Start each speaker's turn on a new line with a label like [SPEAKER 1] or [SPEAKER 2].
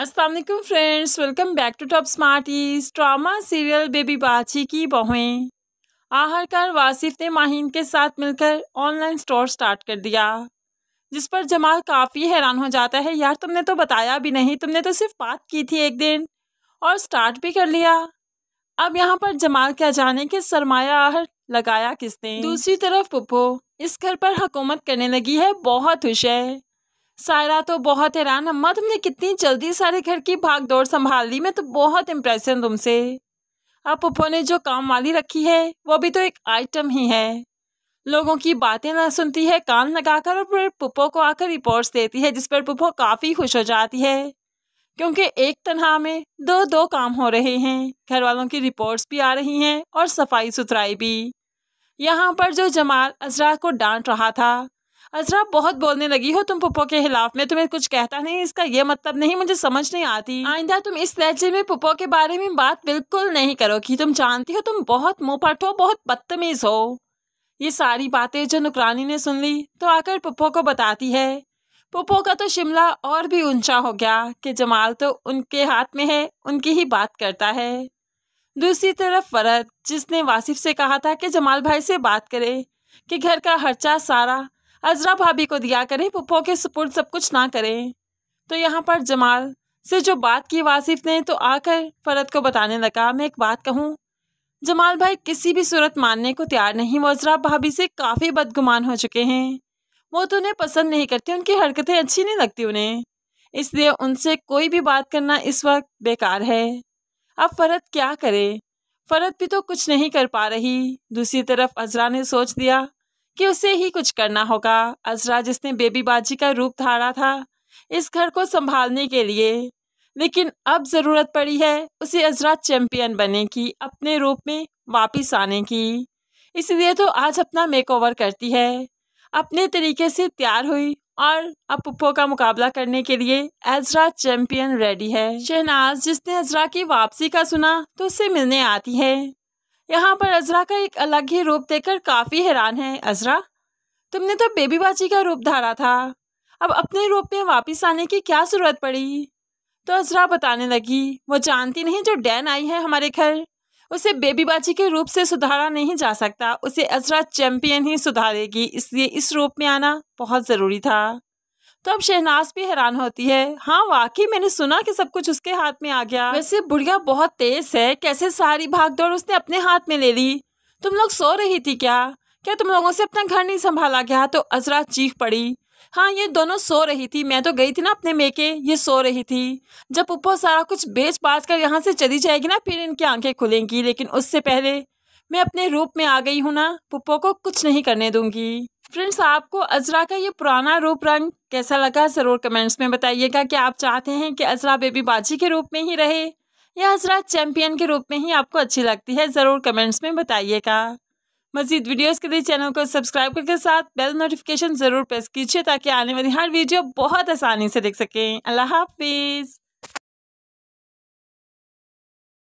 [SPEAKER 1] Aslam friends welcome back to top ईज drama serial baby Baji की बहुएं आहरकर वासिफ ने माहिन के साथ मिलकर ऑनलाइन स्टोर स्टार्ट कर दिया जिस पर जमाल काफ़ी हैरान हो जाता है यार तुमने तो बताया भी नहीं तुमने तो सिर्फ बात की थी एक दिन और स्टार्ट भी कर लिया अब यहाँ पर जमाल क्या जाने कि सरमाया आहर लगाया किसने दूसरी तरफ पुप्पो इस घर पर हुकूमत करने लगी है बहुत खुश है सायरा तो बहुत हैरान अम्मा तुमने कितनी जल्दी सारे घर की भाग दौड़ संभाल ली मैं तो बहुत इम्प्रेस हूँ तुमसे अब पप्पो ने जो काम वाली रखी है वो भी तो एक आइटम ही है लोगों की बातें ना सुनती है कान लगाकर और फिर पुप्पो को आकर रिपोर्ट्स देती है जिस पर पुप्पो काफ़ी खुश हो जाती है क्योंकि एक तनहा में दो दो काम हो रहे हैं घर वालों की रिपोर्ट्स भी आ रही हैं और सफाई सुथराई भी यहाँ पर जो जमाल अजरा को डांट रहा था अजरा बहुत बोलने लगी हो तुम पप्पो के खिलाफ में तुम्हें कुछ कहता नहीं इसका ये मतलब नहीं मुझे समझ नहीं आती आइंदा तुम इस लहजे में पप्पो के बारे में बात बिल्कुल नहीं करो कि तुम जानती हो तुम बहुत मुँह हो बहुत बदतमीज हो ये सारी बातें जो नुकरानी ने सुन ली तो आकर पप्पो को बताती है पुप्पो का तो शिमला और भी ऊंचा हो गया कि जमाल तो उनके हाथ में है उनकी ही बात करता है दूसरी तरफ फरद जिसने वासिफ से कहा था कि जमाल भाई से बात करे कि घर का खर्चा सारा अजरा भाभी को दिया करें पुप्पो के सपोर्ट सब कुछ ना करें तो यहाँ पर जमाल से जो बात की वासिफ ने तो आकर फरद को बताने लगा मैं एक बात कहूँ जमाल भाई किसी भी सूरत मानने को तैयार नहीं वो अजरा भाभी से काफ़ी बदगुमान हो चुके हैं वो तो उन्हें पसंद नहीं करते उनकी हरकतें अच्छी नहीं लगती उन्हें इसलिए उनसे कोई भी बात करना इस वक्त बेकार है अब फरत क्या करे फरत भी तो कुछ नहीं कर पा रही दूसरी तरफ अजरा ने सोच दिया कि उसे ही कुछ करना होगा अजरा जिसने बेबी बाजी का रूप धारा था इस घर को संभालने के लिए लेकिन अब ज़रूरत पड़ी है उसे अजरा चैम्पियन बने की अपने रूप में वापिस आने की इसलिए तो आज अपना मेकओवर करती है अपने तरीके से तैयार हुई और अब पुप्पो का मुकाबला करने के लिए अजरा चैम्पियन रेडी है शहनाज जिसने अजरा की वापसी का सुना तो उससे मिलने आती है यहाँ पर अजरा का एक अलग ही रूप देखकर काफ़ी हैरान है अजरा तुमने तो बेबी बाजी का रूप धारा था अब अपने रूप में वापस आने की क्या ज़रूरत पड़ी तो अजरा बताने लगी वो जानती नहीं जो डैन आई है हमारे घर उसे बेबी बाजी के रूप से सुधारा नहीं जा सकता उसे अजरा चैम्पियन ही सुधारेगी इसलिए इस रूप में आना बहुत ज़रूरी था तो अब शहनाज भी हैरान होती है हाँ वाकई मैंने सुना कि सब कुछ उसके हाथ में आ गया वैसे बुढ़िया बहुत तेज है कैसे सारी भागदौड़ उसने अपने हाथ में ले ली तुम लोग सो रही थी क्या क्या तुम लोगों से अपना घर नहीं संभाला गया तो अजरा चीख पड़ी हाँ ये दोनों सो रही थी मैं तो गई थी ना अपने मेके ये सो रही थी जब पुप्पो सारा कुछ बेच बाज कर यहाँ से चली जाएगी ना फिर इनकी आंखें खुलेंगी लेकिन उससे पहले मैं अपने रूप में आ गई हूँ ना पुप्पो को कुछ नहीं करने दूंगी फ्रेंड्स आपको अजरा का ये पुराना रूप रंग कैसा लगा ज़रूर कमेंट्स में बताइएगा कि आप चाहते हैं कि अजरा बेबी बाजी के रूप में ही रहे या अजरा चैम्पियन के रूप में ही आपको अच्छी लगती है ज़रूर कमेंट्स में बताइएगा मजीद वीडियोस के लिए चैनल को सब्सक्राइब करके साथ बेल नोटिफिकेशन ज़रूर प्रेस कीजिए ताकि आने वाली हर वीडियो बहुत आसानी से देख सकें अल्लाह हाफिज़